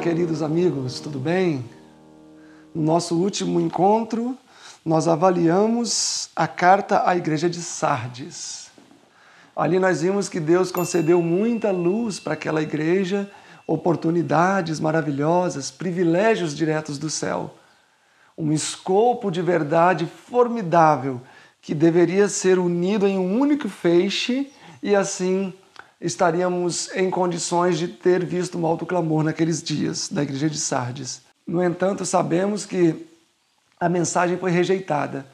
Olá, queridos amigos, tudo bem? No nosso último encontro, nós avaliamos a carta à igreja de Sardes. Ali nós vimos que Deus concedeu muita luz para aquela igreja, oportunidades maravilhosas, privilégios diretos do céu. Um escopo de verdade formidável que deveria ser unido em um único feixe e assim estaríamos em condições de ter visto um alto clamor naqueles dias da igreja de Sardes. No entanto, sabemos que a mensagem foi rejeitada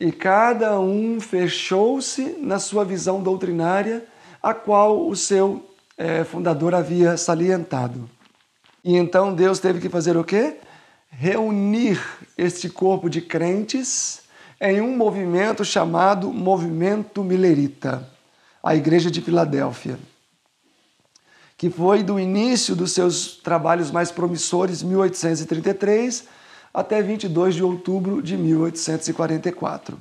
e cada um fechou-se na sua visão doutrinária, a qual o seu é, fundador havia salientado. E então Deus teve que fazer o quê? Reunir este corpo de crentes em um movimento chamado Movimento Millerita a igreja de Filadélfia, que foi do início dos seus trabalhos mais promissores, 1833, até 22 de outubro de 1844.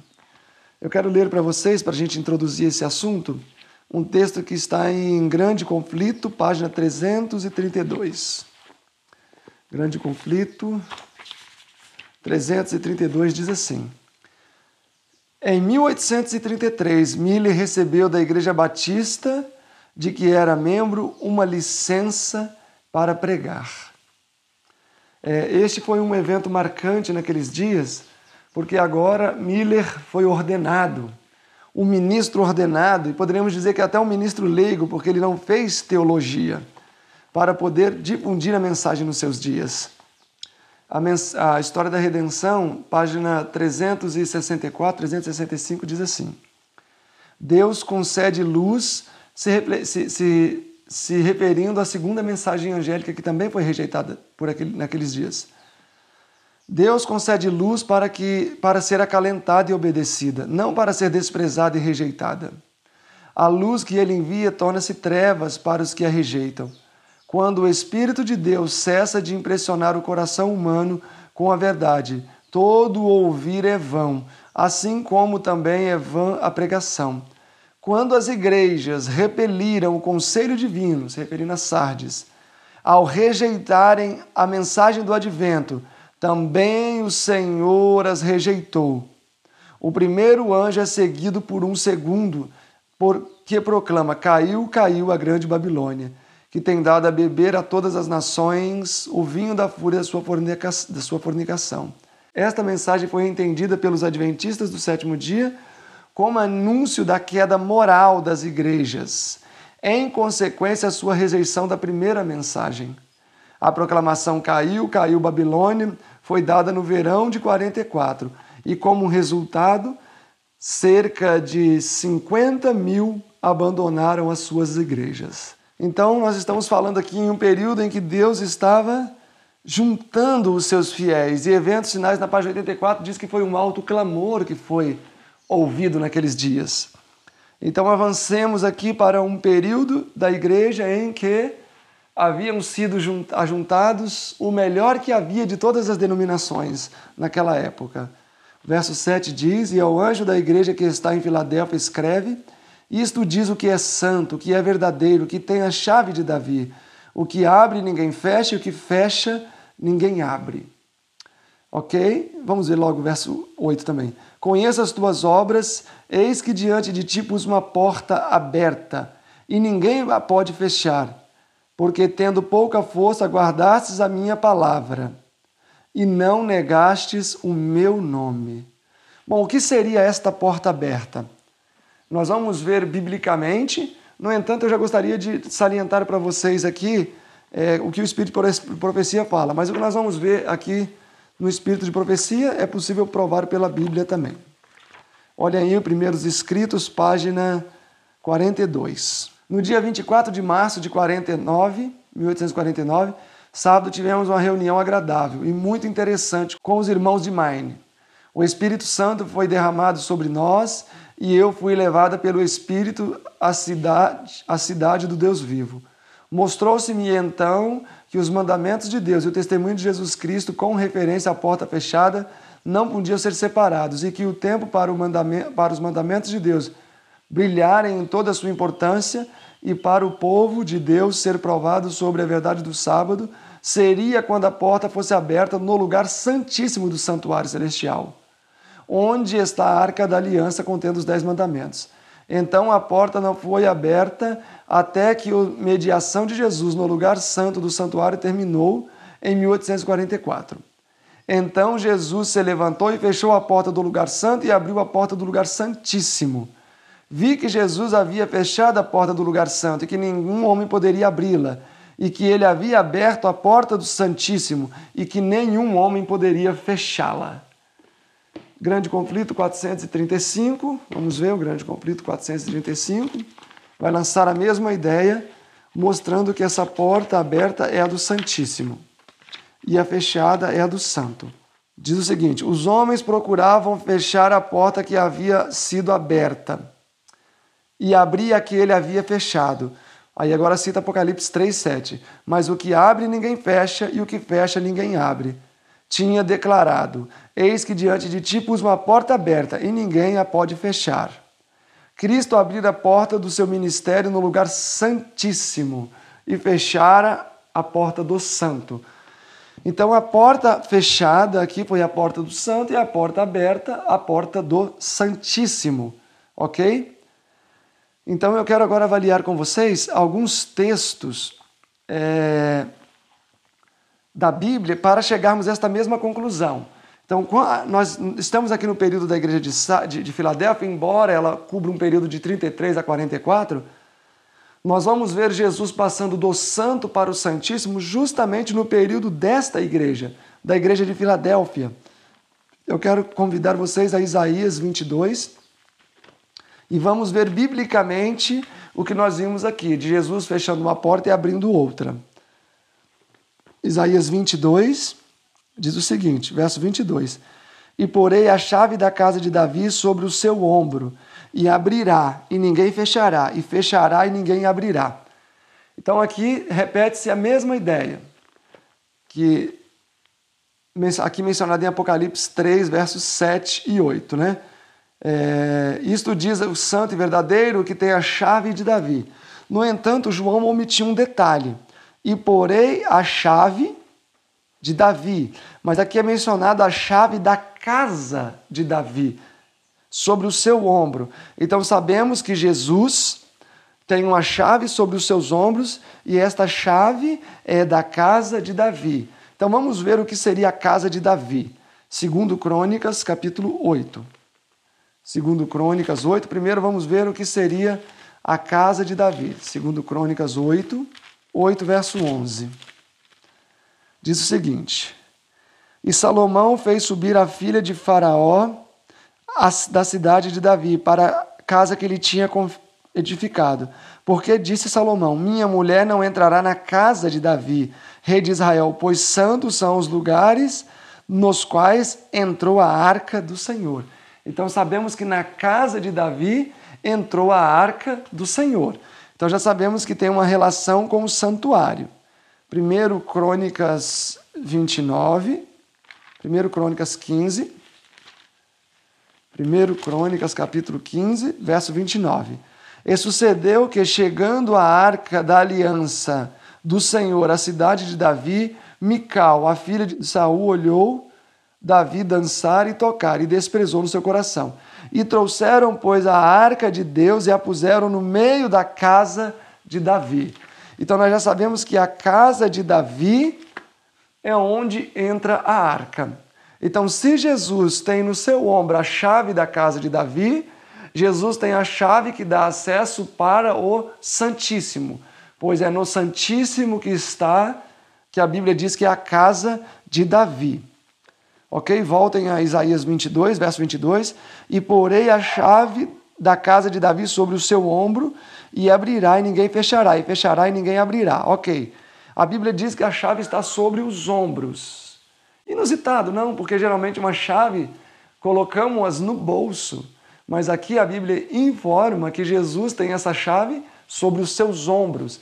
Eu quero ler para vocês, para a gente introduzir esse assunto, um texto que está em Grande Conflito, página 332. Grande Conflito, 332 diz assim. Em 1833, Miller recebeu da Igreja Batista, de que era membro, uma licença para pregar. É, este foi um evento marcante naqueles dias, porque agora Miller foi ordenado, um ministro ordenado, e poderíamos dizer que até um ministro leigo, porque ele não fez teologia, para poder difundir a mensagem nos seus dias. A, a história da redenção, página 364, 365, diz assim: Deus concede luz, se, se, se, se referindo à segunda mensagem angélica que também foi rejeitada por aquele, naqueles dias. Deus concede luz para, que, para ser acalentada e obedecida, não para ser desprezada e rejeitada. A luz que ele envia torna-se trevas para os que a rejeitam quando o Espírito de Deus cessa de impressionar o coração humano com a verdade. Todo ouvir é vão, assim como também é vã a pregação. Quando as igrejas repeliram o conselho divino, se referindo a Sardes, ao rejeitarem a mensagem do advento, também o Senhor as rejeitou. O primeiro anjo é seguido por um segundo, que proclama: Caiu, caiu a grande Babilônia que tem dado a beber a todas as nações o vinho da fúria da sua, fornica, da sua fornicação. Esta mensagem foi entendida pelos adventistas do sétimo dia como anúncio da queda moral das igrejas, em consequência à sua rejeição da primeira mensagem. A proclamação caiu, caiu Babilônia, foi dada no verão de 44, e como resultado, cerca de 50 mil abandonaram as suas igrejas. Então, nós estamos falando aqui em um período em que Deus estava juntando os seus fiéis. E eventos, sinais, na página 84, diz que foi um alto clamor que foi ouvido naqueles dias. Então, avancemos aqui para um período da igreja em que haviam sido ajuntados o melhor que havia de todas as denominações naquela época. Verso 7 diz: E ao anjo da igreja que está em Filadélfia, escreve isto diz o que é santo, o que é verdadeiro, o que tem a chave de Davi. O que abre, ninguém fecha, e o que fecha, ninguém abre. Ok? Vamos ver logo o verso 8 também. Conheça as tuas obras, eis que diante de ti pus uma porta aberta, e ninguém a pode fechar, porque tendo pouca força, guardastes a minha palavra, e não negastes o meu nome. Bom, o que seria esta porta aberta? Nós vamos ver biblicamente. No entanto, eu já gostaria de salientar para vocês aqui é, o que o Espírito de Profecia fala. Mas o que nós vamos ver aqui no Espírito de Profecia é possível provar pela Bíblia também. Olha aí, Primeiros Escritos, página 42. No dia 24 de março de 49, 1849, sábado, tivemos uma reunião agradável e muito interessante com os irmãos de Maine. O Espírito Santo foi derramado sobre nós e eu fui levada pelo Espírito à cidade, à cidade do Deus vivo. Mostrou-se-me então que os mandamentos de Deus e o testemunho de Jesus Cristo, com referência à porta fechada, não podiam ser separados e que o tempo para, o para os mandamentos de Deus brilharem em toda a sua importância e para o povo de Deus ser provado sobre a verdade do sábado seria quando a porta fosse aberta no lugar santíssimo do santuário celestial onde está a arca da aliança contendo os dez mandamentos. Então a porta não foi aberta até que a mediação de Jesus no lugar santo do santuário terminou em 1844. Então Jesus se levantou e fechou a porta do lugar santo e abriu a porta do lugar santíssimo. Vi que Jesus havia fechado a porta do lugar santo e que nenhum homem poderia abri-la, e que ele havia aberto a porta do Santíssimo e que nenhum homem poderia fechá-la. Grande Conflito 435, vamos ver o Grande Conflito 435, vai lançar a mesma ideia, mostrando que essa porta aberta é a do Santíssimo e a fechada é a do Santo. Diz o seguinte: os homens procuravam fechar a porta que havia sido aberta e abrir a que ele havia fechado. Aí agora cita Apocalipse 3,7. Mas o que abre, ninguém fecha, e o que fecha, ninguém abre tinha declarado: Eis que diante de ti pus uma porta aberta e ninguém a pode fechar. Cristo abrira a porta do seu ministério no lugar santíssimo e fechara a porta do santo. Então a porta fechada aqui foi a porta do santo e a porta aberta, a porta do santíssimo, OK? Então eu quero agora avaliar com vocês alguns textos é, da Bíblia para chegarmos a esta mesma conclusão. Então, nós estamos aqui no período da igreja de, de, de Filadélfia, embora ela cubra um período de 33 a 44, nós vamos ver Jesus passando do santo para o santíssimo justamente no período desta igreja, da igreja de Filadélfia. Eu quero convidar vocês a Isaías 22 e vamos ver biblicamente o que nós vimos aqui, de Jesus fechando uma porta e abrindo outra. Isaías 22 diz o seguinte, verso 22: E porei a chave da casa de Davi sobre o seu ombro, e abrirá, e ninguém fechará, e fechará, e ninguém abrirá. Então aqui repete-se a mesma ideia que aqui mencionada em Apocalipse 3, versos 7 e 8, né? É, isto diz o santo e verdadeiro que tem a chave de Davi. No entanto, João omitiu um detalhe e porei a chave de Davi. Mas aqui é mencionada a chave da casa de Davi sobre o seu ombro. Então sabemos que Jesus tem uma chave sobre os seus ombros e esta chave é da casa de Davi. Então vamos ver o que seria a casa de Davi. Segundo Crônicas, capítulo 8. Segundo Crônicas 8, primeiro vamos ver o que seria a casa de Davi. Segundo Crônicas 8, 8, verso 11. Diz o seguinte: E Salomão fez subir a filha de Faraó da cidade de Davi para a casa que ele tinha edificado. Porque disse Salomão: Minha mulher não entrará na casa de Davi, rei de Israel, pois santos são os lugares nos quais entrou a arca do Senhor. Então sabemos que na casa de Davi entrou a arca do Senhor. Então já sabemos que tem uma relação com o santuário. Primeiro Crônicas 29, primeiro Crônicas 15, primeiro Crônicas capítulo 15, verso 29. E sucedeu que chegando a arca da aliança do Senhor à cidade de Davi, Mical, a filha de Saul, olhou Davi dançar e tocar, e desprezou no seu coração. E trouxeram, pois, a arca de Deus e a puseram no meio da casa de Davi. Então nós já sabemos que a casa de Davi é onde entra a arca. Então, se Jesus tem no seu ombro a chave da casa de Davi, Jesus tem a chave que dá acesso para o Santíssimo, pois é no Santíssimo que está, que a Bíblia diz que é a casa de Davi. Ok? Voltem a Isaías 22, verso 22. E porei a chave da casa de Davi sobre o seu ombro, e abrirá e ninguém fechará, e fechará e ninguém abrirá. Ok. A Bíblia diz que a chave está sobre os ombros. Inusitado, não, porque geralmente uma chave colocamos-as no bolso. Mas aqui a Bíblia informa que Jesus tem essa chave sobre os seus ombros.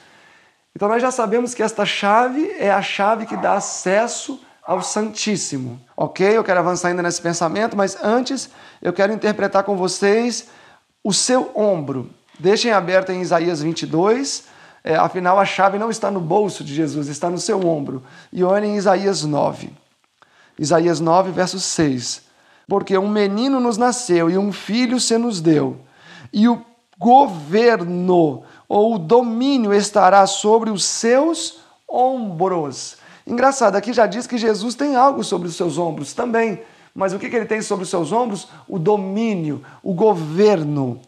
Então nós já sabemos que esta chave é a chave que dá acesso ao Santíssimo. Ok? Eu quero avançar ainda nesse pensamento, mas antes eu quero interpretar com vocês o seu ombro. Deixem aberto em Isaías 22. É, afinal, a chave não está no bolso de Jesus, está no seu ombro. E olhem em Isaías 9. Isaías 9, verso 6. Porque um menino nos nasceu e um filho se nos deu, e o governo ou o domínio estará sobre os seus ombros. Engraçado, aqui já diz que Jesus tem algo sobre os seus ombros também. Mas o que, que ele tem sobre os seus ombros? O domínio, o governo.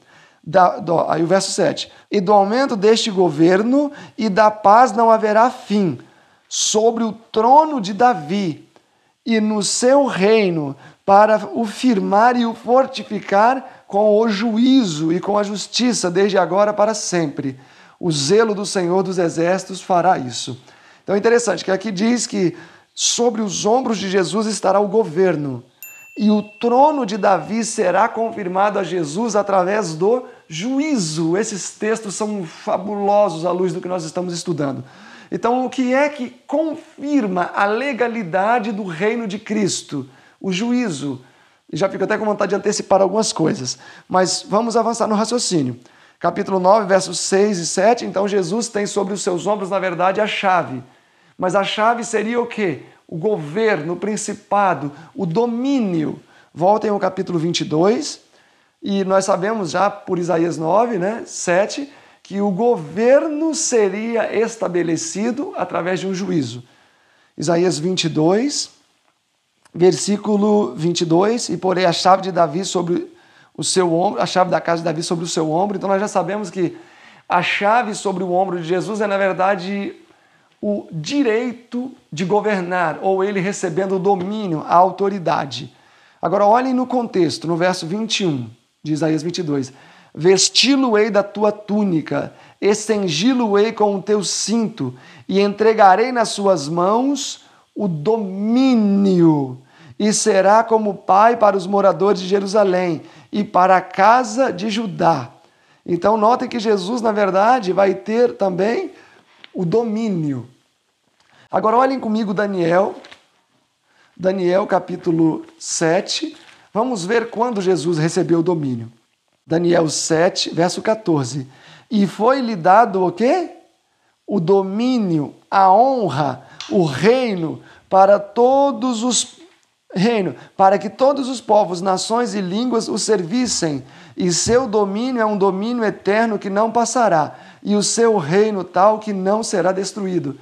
Da, do, aí o verso 7. E do aumento deste governo e da paz não haverá fim sobre o trono de Davi e no seu reino, para o firmar e o fortificar com o juízo e com a justiça, desde agora para sempre. O zelo do Senhor dos Exércitos fará isso. Então é interessante que aqui diz que sobre os ombros de Jesus estará o governo e o trono de Davi será confirmado a Jesus através do juízo. Esses textos são fabulosos à luz do que nós estamos estudando. Então, o que é que confirma a legalidade do reino de Cristo? O juízo. Já fico até com vontade de antecipar algumas coisas, mas vamos avançar no raciocínio. Capítulo 9, versos 6 e 7. Então, Jesus tem sobre os seus ombros, na verdade, a chave mas a chave seria o quê? O governo, o principado, o domínio. Voltem ao capítulo 22, e nós sabemos já por Isaías 9, né, 7, que o governo seria estabelecido através de um juízo. Isaías 22, versículo 22, e porei a chave de Davi sobre o seu ombro, a chave da casa de Davi sobre o seu ombro. Então nós já sabemos que a chave sobre o ombro de Jesus é, na verdade, o direito de governar, ou ele recebendo o domínio, a autoridade. Agora, olhem no contexto, no verso 21 de Isaías 22. Vesti-lo-ei da tua túnica, e lo ei com o teu cinto, e entregarei nas suas mãos o domínio, e será como pai para os moradores de Jerusalém e para a casa de Judá. Então, notem que Jesus, na verdade, vai ter também o domínio. Agora olhem comigo Daniel, Daniel capítulo 7. Vamos ver quando Jesus recebeu o domínio. Daniel 7, verso 14. E foi-lhe dado o quê? O domínio, a honra, o reino para todos os reino, para que todos os povos, nações e línguas o servissem, e seu domínio é um domínio eterno que não passará, e o seu reino tal que não será destruído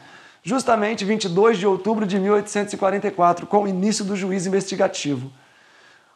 justamente 22 de outubro de 1844, com o início do juízo investigativo.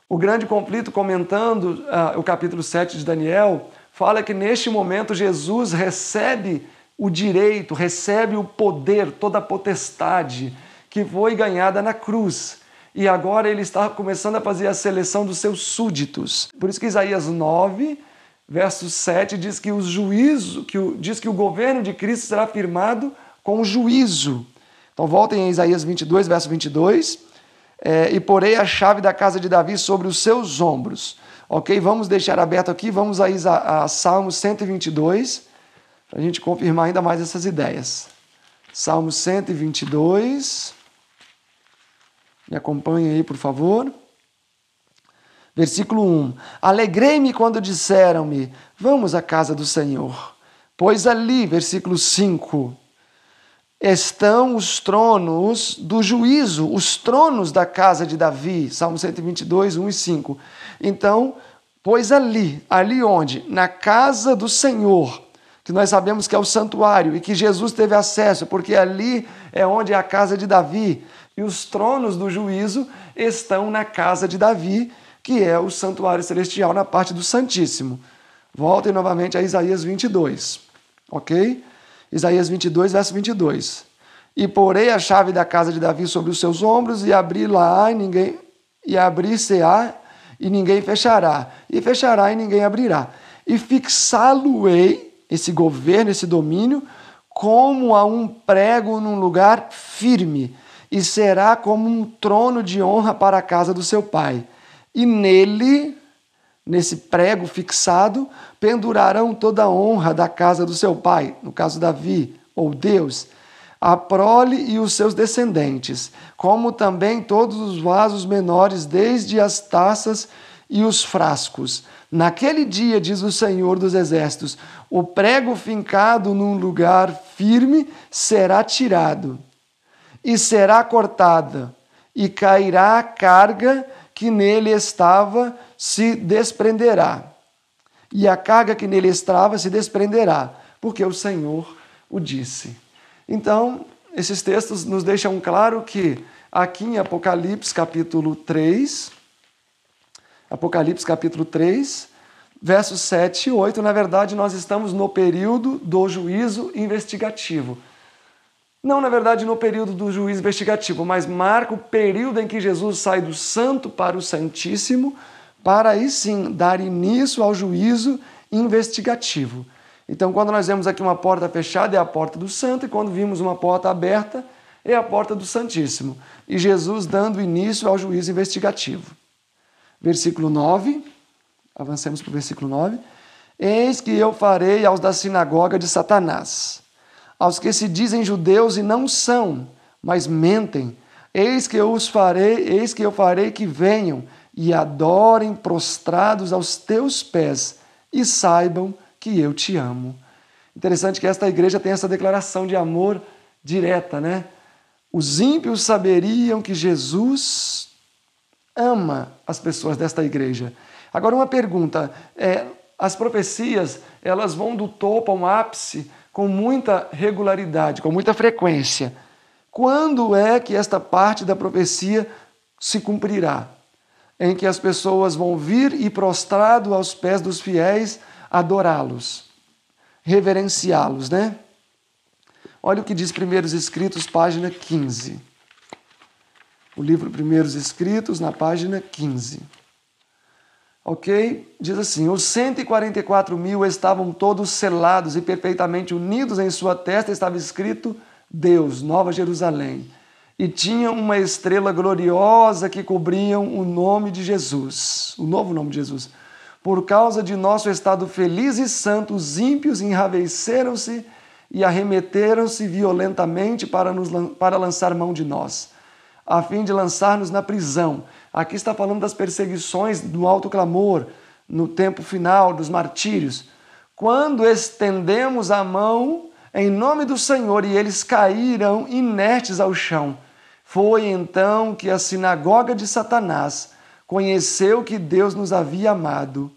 O grande conflito, comentando uh, o capítulo 7 de Daniel, fala que neste momento Jesus recebe o direito, recebe o poder, toda a potestade que foi ganhada na cruz. E agora ele está começando a fazer a seleção dos seus súditos. Por isso que Isaías 9, verso 7 diz que o juízo, que o, diz que o governo de Cristo será firmado com juízo. Então voltem em Isaías 22, verso 22. É, e porei a chave da casa de Davi sobre os seus ombros. Ok? Vamos deixar aberto aqui, vamos a, Isa a Salmo 122, para a gente confirmar ainda mais essas ideias. Salmo 122. Me acompanhe aí, por favor. Versículo 1: Alegrei-me quando disseram-me, vamos à casa do Senhor. Pois ali, versículo 5, estão os tronos do juízo, os tronos da casa de Davi. Salmo 122, 1 e 5. Então, pois ali, ali onde? Na casa do Senhor, que nós sabemos que é o santuário e que Jesus teve acesso, porque ali é onde é a casa de Davi. E os tronos do juízo estão na casa de Davi, que é o santuário celestial na parte do Santíssimo. Voltem novamente a Isaías 22, ok? Isaías 22, verso 22. E porei a chave da casa de Davi sobre os seus ombros e abri lá e ninguém e abrir-se-á e ninguém fechará, e fechará e ninguém abrirá. E fixá-lo-ei esse governo, esse domínio como a um prego num lugar firme, e será como um trono de honra para a casa do seu pai. E nele nesse prego fixado, pendurarão toda a honra da casa do seu pai, no caso Davi ou Deus, a prole e os seus descendentes, como também todos os vasos menores, desde as taças e os frascos. Naquele dia, diz o Senhor dos Exércitos, o prego fincado num lugar firme será tirado e será cortada, e cairá a carga que nele estava se desprenderá, e a carga que nele estrava se desprenderá, porque o Senhor o disse. Então, esses textos nos deixam claro que aqui em Apocalipse capítulo 3, Apocalipse capítulo 3, versos 7 e 8, na verdade nós estamos no período do juízo investigativo. Não, na verdade, no período do juízo investigativo, mas marca o período em que Jesus sai do santo para o santíssimo para aí sim dar início ao juízo investigativo. Então, quando nós vemos aqui uma porta fechada, é a porta do santo, e quando vimos uma porta aberta, é a porta do Santíssimo. E Jesus dando início ao juízo investigativo. Versículo 9, avancemos para o versículo 9. Eis que eu farei aos da sinagoga de Satanás, aos que se dizem judeus e não são, mas mentem. Eis que eu os farei, eis que eu farei que venham e adorem prostrados aos teus pés e saibam que eu te amo. Interessante que esta igreja tem essa declaração de amor direta, né? Os ímpios saberiam que Jesus ama as pessoas desta igreja. Agora uma pergunta, é, as profecias, elas vão do topo ao ápice com muita regularidade, com muita frequência. Quando é que esta parte da profecia se cumprirá? em que as pessoas vão vir e prostrado aos pés dos fiéis adorá-los, reverenciá-los, né? Olha o que diz Primeiros Escritos, página 15. O livro Primeiros Escritos, na página 15. Ok? Diz assim: Os 144 mil estavam todos selados e perfeitamente unidos em sua testa estava escrito Deus, Nova Jerusalém e tinha uma estrela gloriosa que cobriam o nome de Jesus, o novo nome de Jesus. Por causa de nosso estado feliz e santo, os ímpios enraveceram-se e arremeteram-se violentamente para, nos, para lançar mão de nós, a fim de lançar-nos na prisão. Aqui está falando das perseguições do alto clamor, no tempo final, dos martírios. Quando estendemos a mão em nome do Senhor e eles caíram inertes ao chão. Foi então que a sinagoga de Satanás conheceu que Deus nos havia amado,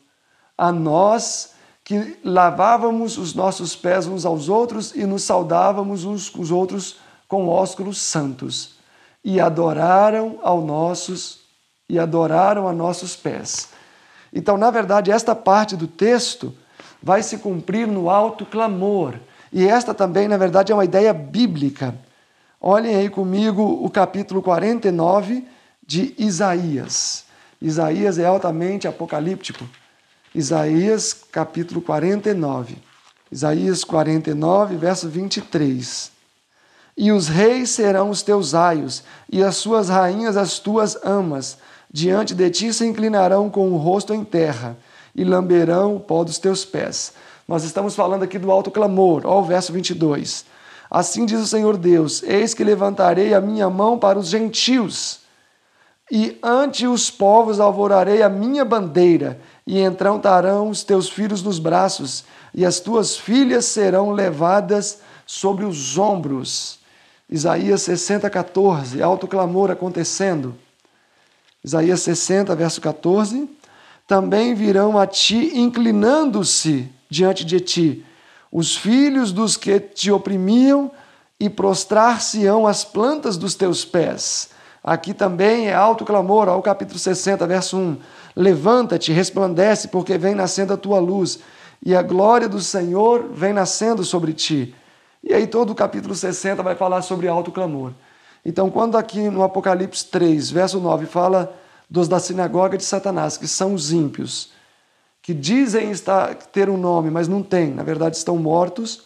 a nós que lavávamos os nossos pés uns aos outros e nos saudávamos uns com os outros com ósculos santos, e adoraram ao nossos e adoraram a nossos pés. Então, na verdade, esta parte do texto vai se cumprir no alto clamor. E esta também, na verdade, é uma ideia bíblica. Olhem aí comigo o capítulo 49 de Isaías. Isaías é altamente apocalíptico. Isaías, capítulo 49. Isaías 49, verso 23. E os reis serão os teus aios, e as suas rainhas as tuas amas. Diante de ti se inclinarão com o rosto em terra, e lamberão o pó dos teus pés. Nós estamos falando aqui do alto clamor. Olha o verso 22 Assim diz o Senhor Deus: Eis que levantarei a minha mão para os gentios, e ante os povos alvorarei a minha bandeira, e então tarão os teus filhos nos braços, e as tuas filhas serão levadas sobre os ombros. Isaías 60, 14, alto clamor acontecendo. Isaías 60, verso 14. Também virão a ti, inclinando-se diante de ti, os filhos dos que te oprimiam, e prostrar-se-ão as plantas dos teus pés. Aqui também é alto clamor, ao capítulo 60, verso 1. Levanta-te, resplandece, porque vem nascendo a tua luz, e a glória do Senhor vem nascendo sobre ti. E aí todo o capítulo 60 vai falar sobre alto clamor. Então, quando aqui no Apocalipse 3, verso 9, fala dos da sinagoga de Satanás, que são os ímpios, que dizem estar, ter um nome, mas não tem, na verdade estão mortos,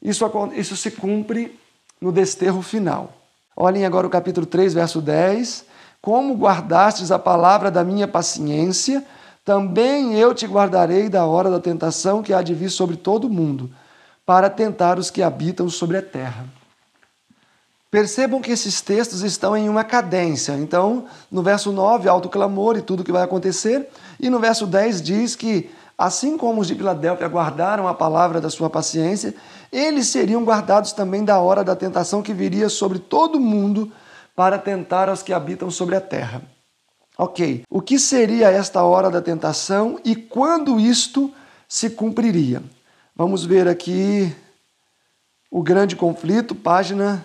isso, isso se cumpre no desterro final. Olhem agora o capítulo 3, verso 10. Como guardastes a palavra da minha paciência, também eu te guardarei da hora da tentação que há de vir sobre todo o mundo, para tentar os que habitam sobre a terra. Percebam que esses textos estão em uma cadência. Então, no verso 9, alto clamor e tudo o que vai acontecer. E no verso 10 diz que, assim como os de Filadélfia guardaram a palavra da sua paciência, eles seriam guardados também da hora da tentação que viria sobre todo mundo para tentar os que habitam sobre a terra. Ok, o que seria esta hora da tentação e quando isto se cumpriria? Vamos ver aqui o grande conflito, página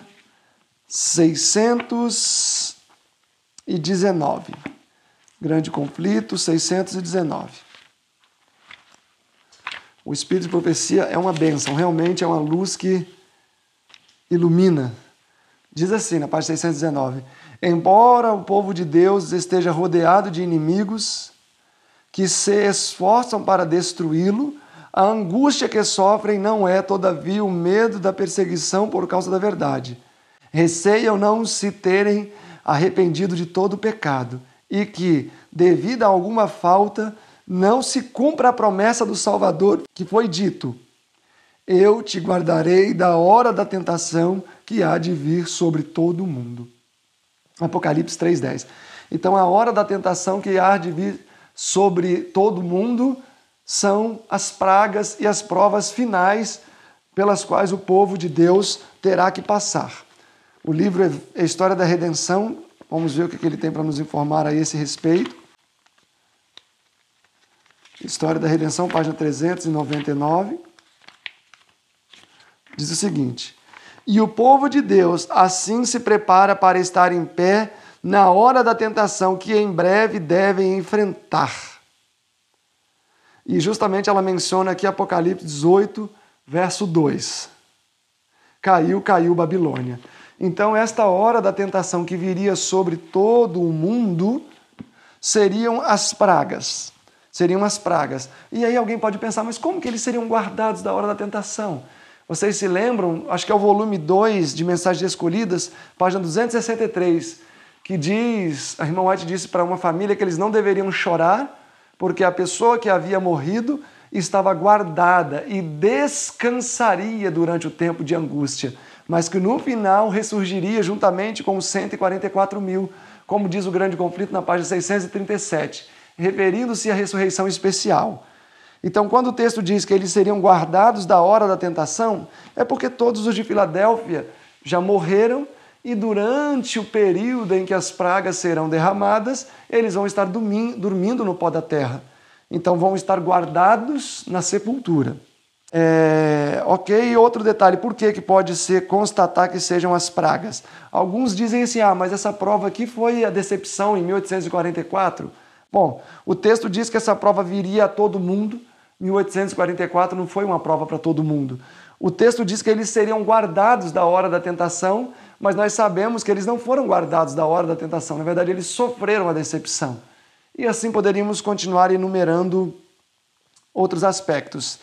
619. Grande conflito, 619. O espírito de profecia é uma bênção, realmente é uma luz que ilumina. Diz assim, na página 619: Embora o povo de Deus esteja rodeado de inimigos que se esforçam para destruí-lo, a angústia que sofrem não é, todavia, o medo da perseguição por causa da verdade receiam não se terem arrependido de todo o pecado e que, devido a alguma falta, não se cumpra a promessa do Salvador que foi dito: Eu te guardarei da hora da tentação que há de vir sobre todo o mundo. Apocalipse 3:10. Então a hora da tentação que há de vir sobre todo o mundo são as pragas e as provas finais pelas quais o povo de Deus terá que passar. O livro é a é história da redenção. Vamos ver o que ele tem para nos informar a esse respeito. História da Redenção, página 399. Diz o seguinte: E o povo de Deus assim se prepara para estar em pé na hora da tentação que em breve devem enfrentar. E justamente ela menciona aqui Apocalipse 18, verso 2. Caiu, caiu Babilônia. Então, esta hora da tentação que viria sobre todo o mundo seriam as pragas. Seriam as pragas. E aí alguém pode pensar, mas como que eles seriam guardados da hora da tentação? Vocês se lembram, acho que é o volume 2 de Mensagens Escolhidas, página 263, que diz, a irmã White disse para uma família que eles não deveriam chorar, porque a pessoa que havia morrido estava guardada e descansaria durante o tempo de angústia mas que no final ressurgiria juntamente com os 144 mil, como diz o grande conflito na página 637, referindo-se à ressurreição especial. Então, quando o texto diz que eles seriam guardados da hora da tentação, é porque todos os de Filadélfia já morreram e durante o período em que as pragas serão derramadas, eles vão estar dormindo no pó da terra. Então, vão estar guardados na sepultura. É, ok, e outro detalhe, por que, que pode ser constatar que sejam as pragas? Alguns dizem assim, ah, mas essa prova aqui foi a decepção em 1844. Bom, o texto diz que essa prova viria a todo mundo, 1844 não foi uma prova para todo mundo. O texto diz que eles seriam guardados da hora da tentação, mas nós sabemos que eles não foram guardados da hora da tentação, na verdade, eles sofreram a decepção. E assim poderíamos continuar enumerando outros aspectos.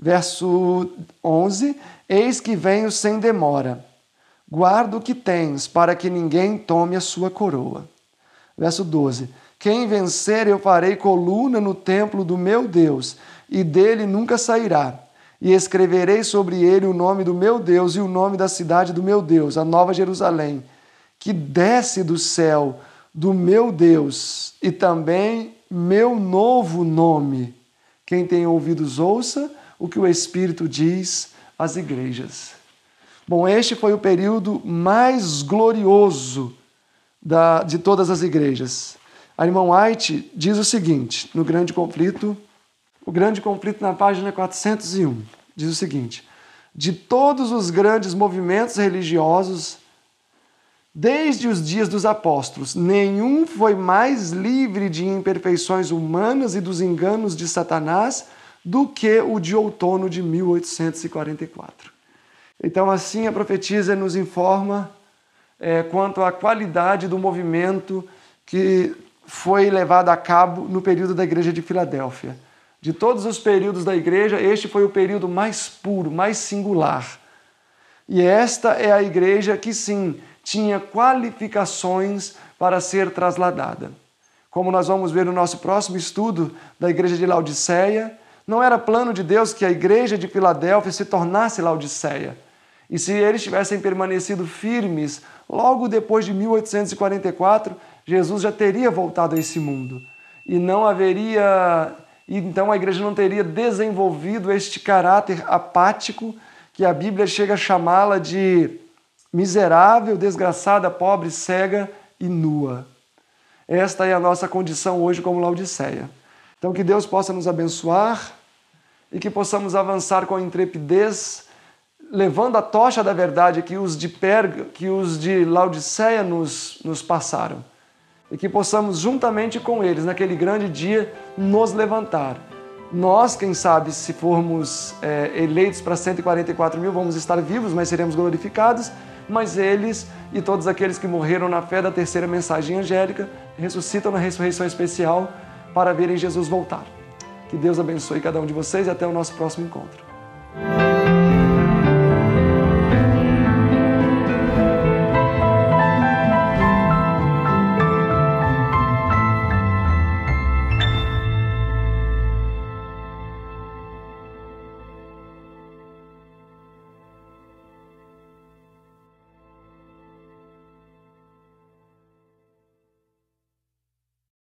Verso 11: Eis que venho sem demora. Guarda o que tens, para que ninguém tome a sua coroa. Verso 12: Quem vencer, eu farei coluna no templo do meu Deus, e dele nunca sairá. E escreverei sobre ele o nome do meu Deus e o nome da cidade do meu Deus, a Nova Jerusalém, que desce do céu do meu Deus, e também meu novo nome. Quem tem ouvidos, ouça o que o Espírito diz às igrejas. Bom, este foi o período mais glorioso da, de todas as igrejas. Arimão White diz o seguinte, no Grande Conflito, o Grande Conflito na página 401, diz o seguinte: De todos os grandes movimentos religiosos, desde os dias dos apóstolos, nenhum foi mais livre de imperfeições humanas e dos enganos de Satanás do que o de outono de 1844. Então, assim, a profetisa nos informa é, quanto à qualidade do movimento que foi levado a cabo no período da Igreja de Filadélfia. De todos os períodos da Igreja, este foi o período mais puro, mais singular. E esta é a Igreja que, sim, tinha qualificações para ser trasladada. Como nós vamos ver no nosso próximo estudo da Igreja de Laodiceia, não era plano de Deus que a igreja de Filadélfia se tornasse Laodiceia. E se eles tivessem permanecido firmes, logo depois de 1844, Jesus já teria voltado a esse mundo. E não haveria. Então a igreja não teria desenvolvido este caráter apático que a Bíblia chega a chamá-la de miserável, desgraçada, pobre, cega e nua. Esta é a nossa condição hoje como Laodiceia. Então que Deus possa nos abençoar e que possamos avançar com intrepidez, levando a tocha da verdade que os de Perga, que os de Laodiceia nos, nos passaram. E que possamos, juntamente com eles, naquele grande dia, nos levantar. Nós, quem sabe, se formos é, eleitos para 144 mil, vamos estar vivos, mas seremos glorificados. Mas eles e todos aqueles que morreram na fé da terceira mensagem angélica ressuscitam na ressurreição especial para verem Jesus voltar. Que Deus abençoe cada um de vocês e até o nosso próximo encontro.